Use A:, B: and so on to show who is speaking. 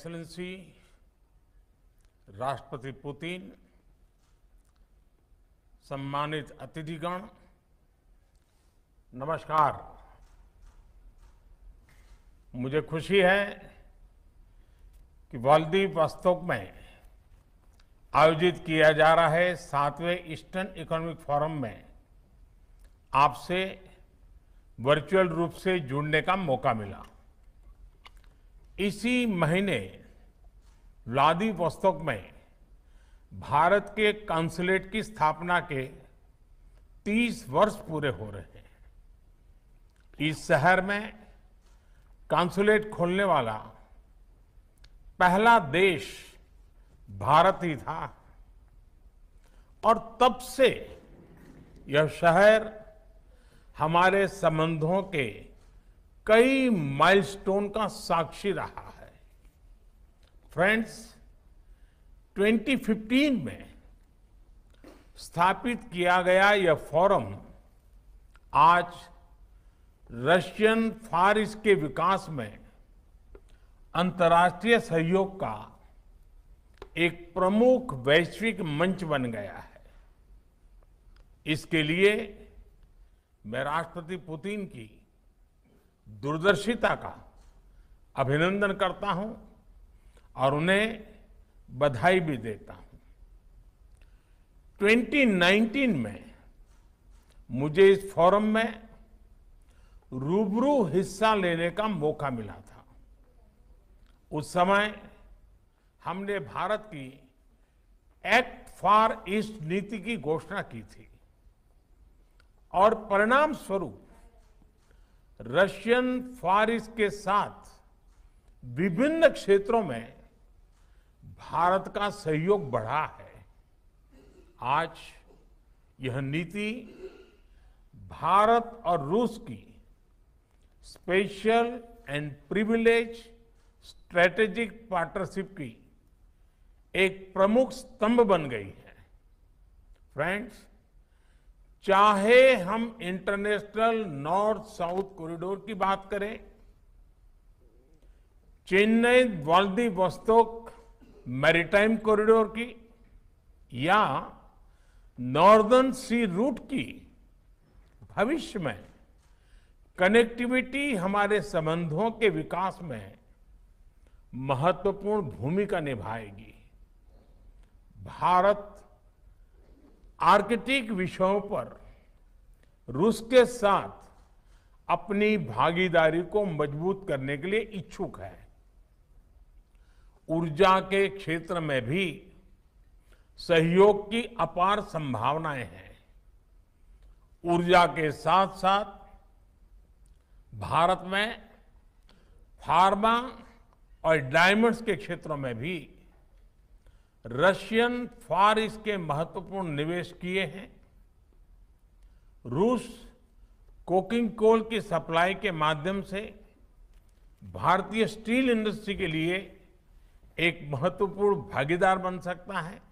A: excellency राष्ट्रपति Putin सम्मानित अतिथिगण नमस्कार मुझे खुशी है कि वस्तोक में आयोजित किया जा रहा है सातवें ईस्टर्न इकोनॉमिक फोरम में आपसे वर्चुअल रूप से जुड़ने का मौका मिला इसी महीने व्लादिवोस्तोक में भारत के कॉन्सुलेट की स्थापना के 30 वर्ष पूरे हो रहे हैं इस शहर में कॉन्सुलेट खोलने वाला पहला देश भारत ही था और तब से यह शहर हमारे संबंधों के कई माइलस्टोन का साक्षी रहा है फ्रेंड्स 2015 में स्थापित किया गया यह फोरम आज रशियन फार के विकास में अंतर्राष्ट्रीय सहयोग का एक प्रमुख वैश्विक मंच बन गया है इसके लिए मैं राष्ट्रपति पुतिन की दूरदर्शिता का अभिनंदन करता हूं और उन्हें बधाई भी देता हूं 2019 में मुझे इस फोरम में रूबरू हिस्सा लेने का मौका मिला था उस समय हमने भारत की एक्ट फॉर ईस्ट नीति की घोषणा की थी और परिणाम स्वरूप रशियन फारिस के साथ विभिन्न क्षेत्रों में भारत का सहयोग बढ़ा है आज यह नीति भारत और रूस की special and privilege strategic partnership की एक प्रमुख स्तंभ बन गई है फ्रेंड्स चाहे हम इंटरनेशनल नॉर्थ साउथ कॉरिडोर की बात करें चेन्नई वस्तोक मैरीटाइम कॉरिडोर की या नॉर्दर्न सी रूट की भविष्य में कनेक्टिविटी हमारे संबंधों के विकास में महत्वपूर्ण भूमिका निभाएगी भारत आर्कटिक विषयों पर रूस के साथ अपनी भागीदारी को मजबूत करने के लिए इच्छुक है ऊर्जा के क्षेत्र में भी सहयोग की अपार संभावनाएं हैं ऊर्जा के साथ साथ भारत में फार्मा और डायमंड्स के क्षेत्रों में भी रशियन फार ईस्ट के महत्वपूर्ण निवेश किए हैं रूस कोकिंग कोल की सप्लाई के माध्यम से भारतीय स्टील इंडस्ट्री के लिए एक महत्वपूर्ण भागीदार बन सकता है